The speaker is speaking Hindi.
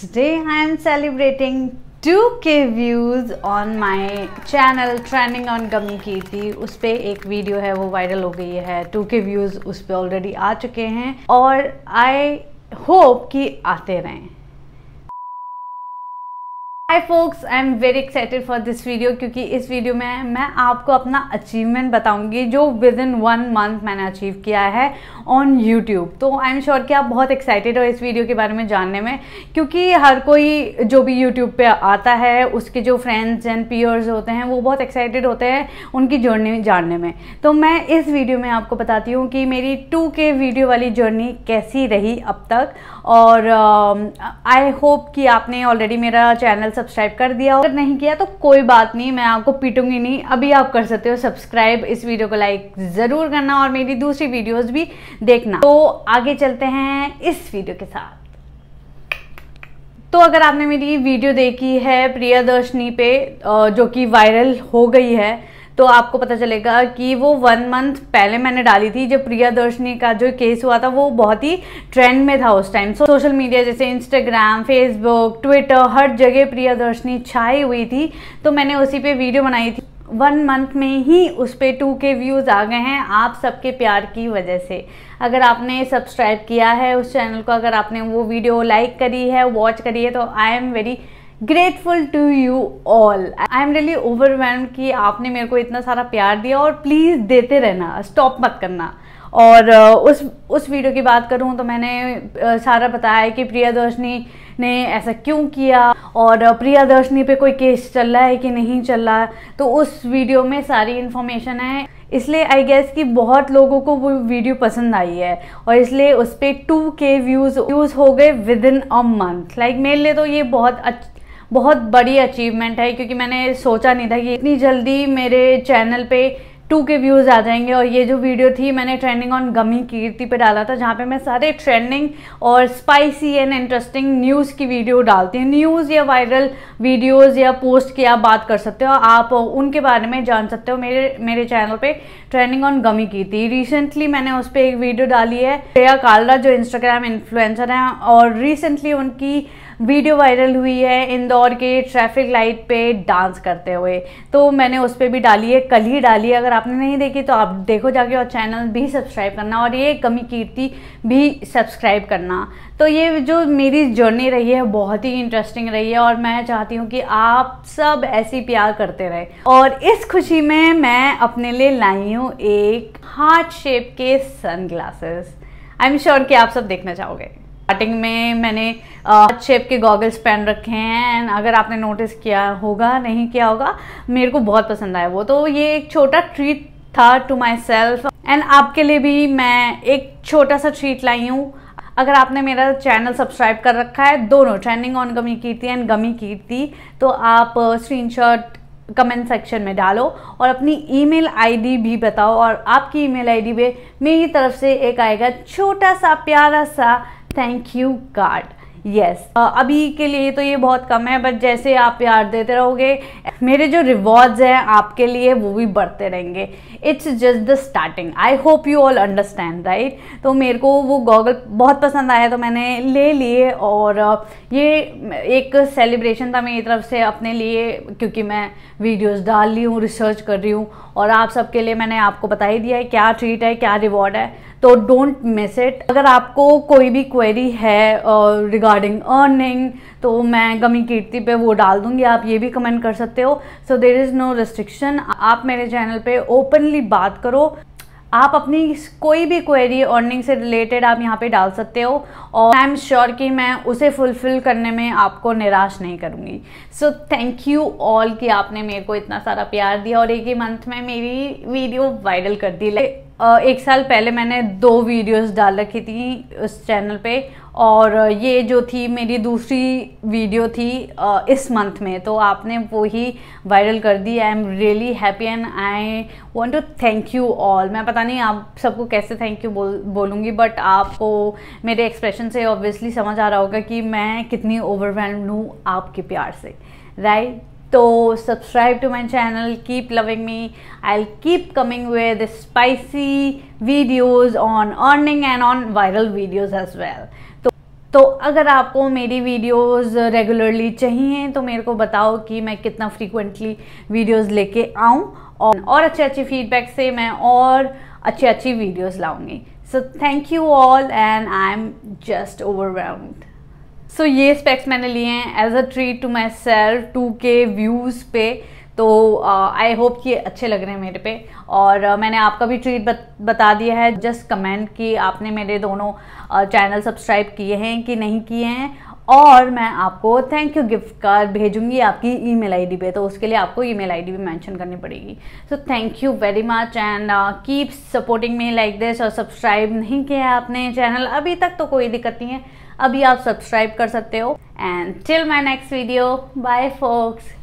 Today I am celebrating 2k views on my channel trending on gummy की थी उस पर एक वीडियो है वो वायरल हो गई है 2k व्यूज़ उस पर ऑलरेडी आ चुके हैं और आई होप कि आते रहें I folks I am very excited for this video क्योंकि इस वीडियो में मैं आपको अपना अचीवमेंट बताऊंगी जो विद इन वन मंथ मैंने अचीव किया है ऑन यूट्यूब तो आई एम श्योर कि आप बहुत एक्साइटेड हो इस वीडियो के बारे में जानने में क्योंकि हर कोई जो भी यूट्यूब पे आता है उसके जो फ्रेंड्स एंड पीयर्स होते हैं वो बहुत एक्साइटेड होते हैं उनकी जर्नी जानने में तो मैं इस वीडियो में आपको बताती हूँ कि मेरी टू के वीडियो वाली जर्नी कैसी रही अब तक और आई uh, होप कि आपने ऑलरेडी मेरा चैनल सब्सक्राइब कर दिया हो अगर नहीं किया तो कोई बात नहीं मैं आपको पीटूंगी नहीं अभी आप कर सकते हो सब्सक्राइब इस वीडियो को लाइक ज़रूर करना और मेरी दूसरी वीडियोज़ भी देखना तो आगे चलते हैं इस वीडियो के साथ तो अगर आपने मेरी वीडियो देखी है दर्शनी पे जो कि वायरल हो गई है तो आपको पता चलेगा कि वो वन मंथ पहले मैंने डाली थी जब प्रियादर्शनी का जो केस हुआ था वो बहुत ही ट्रेंड में था उस टाइम सो सोशल मीडिया जैसे इंस्टाग्राम फेसबुक ट्विटर हर जगह प्रियादर्शनी छाई हुई थी तो मैंने उसी पर वीडियो बनाई थी वन मंथ में ही उस पर टू के व्यूज़ आ गए हैं आप सबके प्यार की वजह से अगर आपने सब्सक्राइब किया है उस चैनल को अगर आपने वो वीडियो लाइक करी है वॉच करी है तो I am very grateful to you all I am really overwhelm कि आपने मेरे को इतना सारा प्यार दिया और प्लीज़ देते रहना स्टॉप मत करना और उस उस वीडियो की बात करूँ तो मैंने सारा बताया कि प्रियादर्शनी ने ऐसा क्यों किया और प्रियादर्शनी पे कोई केस चल रहा है कि नहीं चल रहा तो उस वीडियो में सारी इन्फॉर्मेशन है इसलिए आई गेस कि बहुत लोगों को वो वीडियो पसंद आई है और इसलिए उस पर टू के व्यूज़ व्यूज़ हो गए within a month like मेरे लिए तो ये बहुत बहुत बड़ी अचीवमेंट है क्योंकि मैंने सोचा नहीं था कि इतनी जल्दी मेरे चैनल पे टू के व्यूज़ आ जाएंगे और ये जो वीडियो थी मैंने ट्रेंडिंग ऑन गमी कीर्ति पे डाला था जहाँ पे मैं सारे ट्रेंडिंग और स्पाइसी एंड इंटरेस्टिंग न्यूज़ की वीडियो डालती हूँ न्यूज़ या वायरल वीडियोस या पोस्ट की आप बात कर सकते हो आप उनके बारे में जान सकते हो मेरे मेरे चैनल पे trending on gummy Kirti recently मैंने उस पर एक वीडियो डाली है श्रेया कालरा जो इंस्टाग्राम इन्फ्लुएंसर हैं और रिसेंटली उनकी वीडियो वायरल हुई है इंदौर के ट्रैफिक लाइट पे डांस करते हुए तो मैंने उस पर भी डाली है कल ही डाली है अगर आपने नहीं देखी तो आप देखो जाके और चैनल भी सब्सक्राइब करना और ये कमी कीर्ति भी सब्सक्राइब करना तो ये जो मेरी जर्नी रही है बहुत ही इंटरेस्टिंग रही है और मैं चाहती हूँ कि आप सब ऐसी प्यार करते रहे और इस खुशी में मैं अपने लिए लाई हूँ एक हार्ट शेप के sunglasses I am sure कि आप सब देखना चाहोगे स्टार्टिंग में मैंने शेप के गॉगल्स पहन रखे हैं एंड अगर आपने नोटिस किया होगा नहीं किया होगा मेरे को बहुत पसंद आया वो तो ये एक छोटा ट्रीट था टू माई सेल्फ एंड आपके लिए भी मैं एक छोटा सा ट्रीट लाई हूँ अगर आपने मेरा चैनल सब्सक्राइब कर रखा है दोनों trending on gummy Kirti and gummy Kirti तो आप स्क्रीनशॉट कमेंट सेक्शन में डालो और अपनी ईमेल आईडी भी बताओ और आपकी ईमेल आईडी पे मेरी तरफ से एक आएगा छोटा सा प्यारा सा thank you god yes yes. uh, अभी के लिए तो ये बहुत कम है बट जैसे आप प्यार देते रहोगे मेरे जो रिवॉर्ड्स हैं आपके लिए वो भी बढ़ते रहेंगे it's just the starting I hope you all understand right तो मेरे को वो गॉगल बहुत पसंद आया तो मैंने ले लिए और uh, ये एक सेलिब्रेशन था मेरी तरफ से अपने लिए क्योंकि मैं वीडियोज़ डाल रही हूँ रिसर्च कर रही हूँ और आप सबके लिए मैंने आपको बता ही दिया है क्या ट्रीट है क्या रिवॉर्ड है तो डोंट मिस इट अगर आपको कोई भी क्वेरी है रिगार्डिंग अर्निंग तो मैं गमी कीर्ति पे वो डाल दूंगी आप ये भी कमेंट कर सकते हो so there is no restriction आप मेरे चैनल पे ओपनली बात करो आप अपनी कोई भी क्वेरी अर्निंग से रिलेटेड आप यहाँ पे डाल सकते हो और आई एम श्योर कि मैं उसे फुलफिल करने में आपको निराश नहीं करूँगी सो थैंक यू ऑल कि आपने मेरे को इतना सारा प्यार दिया और एक ही मंथ में मेरी वीडियो वायरल कर दी लाइक एक साल पहले मैंने दो वीडियोस डाल रखी थी उस चैनल पे और ये जो थी मेरी दूसरी वीडियो थी इस मंथ में तो आपने वो ही वायरल कर दी I am really happy and I want to thank you all मैं पता नहीं आप सबको कैसे थैंक यू बोल बोलूँगी बट आपको मेरे एक्सप्रेशन से ऑब्वियसली समझ आ रहा होगा कि मैं कितनी ओवरवेलम्ड हूँ आपके प्यार से राइट तो subscribe to my channel keep loving me I keep coming with spicy videos on earning and on viral videos as well तो तो अगर आपको मेरी वीडियोस रेगुलरली चाहिए तो मेरे को बताओ कि मैं कितना फ्रीक्वेंटली वीडियोस लेके आऊँ और, और अच्छे अच्छे फीडबैक से मैं और अच्छी अच्छी वीडियोस लाऊंगी so thank you all and I am just overwhelmed so so, ये स्पेक्स मैंने लिए हैं as a treat to myself two K views पे तो आई uh, होप कि अच्छे लग रहे हैं मेरे पे और uh, मैंने आपका भी ट्रीट बत, बता दिया है जस्ट कमेंट कि आपने मेरे दोनों चैनल uh, सब्सक्राइब किए हैं कि नहीं किए हैं और मैं आपको थैंक यू गिफ्ट कार्ड भेजूंगी आपकी ईमेल आईडी पे तो उसके लिए आपको ईमेल आईडी भी मेंशन करनी पड़ेगी so thank you very much and keep supporting me like this और सब्सक्राइब नहीं किया है आपने चैनल अभी तक तो कोई दिक्कत नहीं है अभी आप सब्सक्राइब कर सकते हो and till my next video bye focus